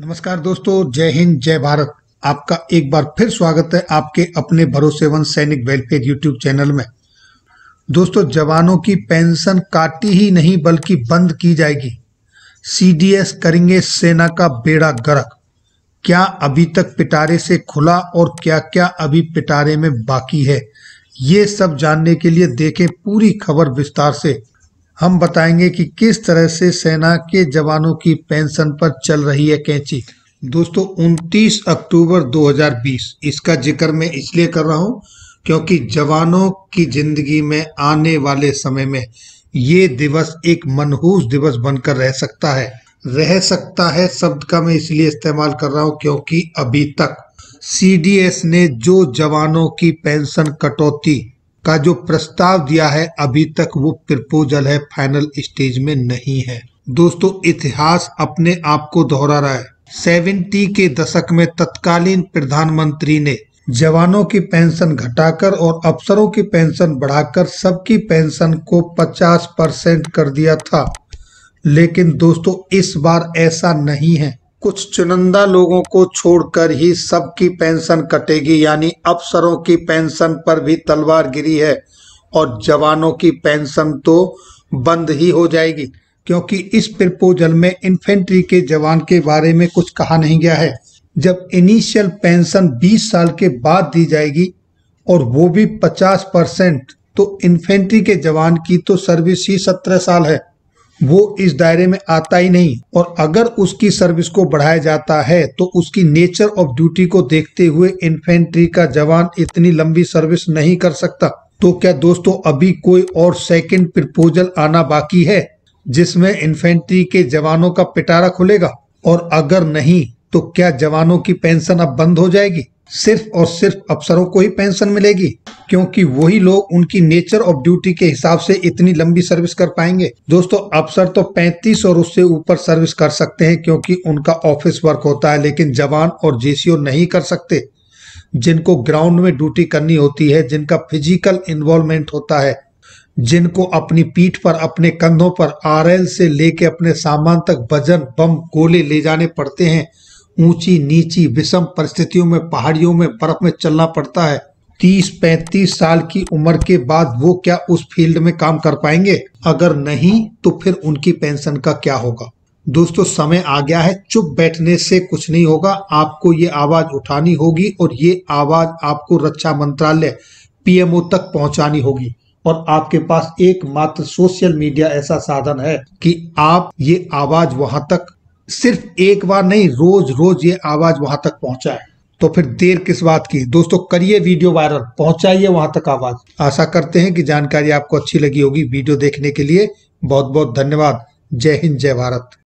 नमस्कार दोस्तों जय हिंद जय भारत आपका एक बार फिर स्वागत है आपके अपने भरोसेवन सैनिक वेलफेयर यूट्यूब चैनल में दोस्तों जवानों की पेंशन काटी ही नहीं बल्कि बंद की जाएगी सीडीएस करेंगे सेना का बेड़ा गरक क्या अभी तक पिटारे से खुला और क्या क्या अभी पिटारे में बाकी है ये सब जानने के लिए देखें पूरी खबर विस्तार से हम बताएंगे कि किस तरह से सेना के जवानों की पेंशन पर चल रही है कैंची दोस्तों 29 अक्टूबर 2020 इसका जिक्र मैं इसलिए कर रहा हूं क्योंकि जवानों की जिंदगी में आने वाले समय में ये दिवस एक मनहूस दिवस बनकर रह सकता है रह सकता है शब्द का मैं इसलिए इस्तेमाल कर रहा हूँ क्योंकि अभी तक सीडीएस ने जो जवानों की पेंशन कटौती का जो प्रस्ताव दिया है अभी तक वो प्रपोजल है फाइनल स्टेज में नहीं है दोस्तों इतिहास अपने आप को दोहरा रहा है सेवेंटी के दशक में तत्कालीन प्रधानमंत्री ने जवानों की पेंशन घटाकर और अफसरों की पेंशन बढ़ाकर सबकी पेंशन को 50 परसेंट कर दिया था लेकिन दोस्तों इस बार ऐसा नहीं है कुछ चुनिंदा लोगों को छोड़कर ही सबकी पेंशन कटेगी यानी अफसरों की पेंशन पर भी तलवार गिरी है और जवानों की पेंशन तो बंद ही हो जाएगी क्योंकि इस प्रपोजल में इन्फेंट्री के जवान के बारे में कुछ कहा नहीं गया है जब इनिशियल पेंशन 20 साल के बाद दी जाएगी और वो भी 50 परसेंट तो इन्फेंट्री के जवान की तो सर्विस ही सत्रह साल है वो इस दायरे में आता ही नहीं और अगर उसकी सर्विस को बढ़ाया जाता है तो उसकी नेचर ऑफ ड्यूटी को देखते हुए इन्फेंट्री का जवान इतनी लंबी सर्विस नहीं कर सकता तो क्या दोस्तों अभी कोई और सेकंड प्रपोजल आना बाकी है जिसमें इन्फेंट्री के जवानों का पिटारा खुलेगा और अगर नहीं तो क्या जवानों की पेंशन अब बंद हो जाएगी सिर्फ और सिर्फ अफसरों को ही पेंशन मिलेगी क्योंकि वही लोग उनकी नेचर ऑफ ड्यूटी के हिसाब से इतनी लंबी सर्विस कर पाएंगे दोस्तों अफसर तो 35 और उससे ऊपर सर्विस कर सकते हैं क्योंकि उनका ऑफिस वर्क होता है लेकिन जवान और जेसीओ नहीं कर सकते जिनको ग्राउंड में ड्यूटी करनी होती है जिनका फिजिकल इन्वॉल्वमेंट होता है जिनको अपनी पीठ पर अपने कंधों पर आर से लेके अपने सामान तक वजन बम गोले ले जाने पड़ते हैं ऊंची नीची विषम परिस्थितियों में पहाड़ियों में बर्फ में चलना पड़ता है तीस पैंतीस साल की उम्र के बाद वो क्या उस फील्ड में काम कर पाएंगे अगर नहीं तो फिर उनकी पेंशन का क्या होगा दोस्तों समय आ गया है चुप बैठने से कुछ नहीं होगा आपको ये आवाज उठानी होगी और ये आवाज आपको रक्षा मंत्रालय पीएमओ तक पहुंचानी होगी और आपके पास एकमात्र सोशल मीडिया ऐसा साधन है कि आप ये आवाज वहां तक सिर्फ एक बार नहीं रोज रोज ये आवाज वहां तक पहुंचा है तो फिर देर किस बात की दोस्तों करिए वीडियो वायरल पहुंचाइए वहां तक आवाज आशा करते हैं कि जानकारी आपको अच्छी लगी होगी वीडियो देखने के लिए बहुत बहुत धन्यवाद जय हिंद जय भारत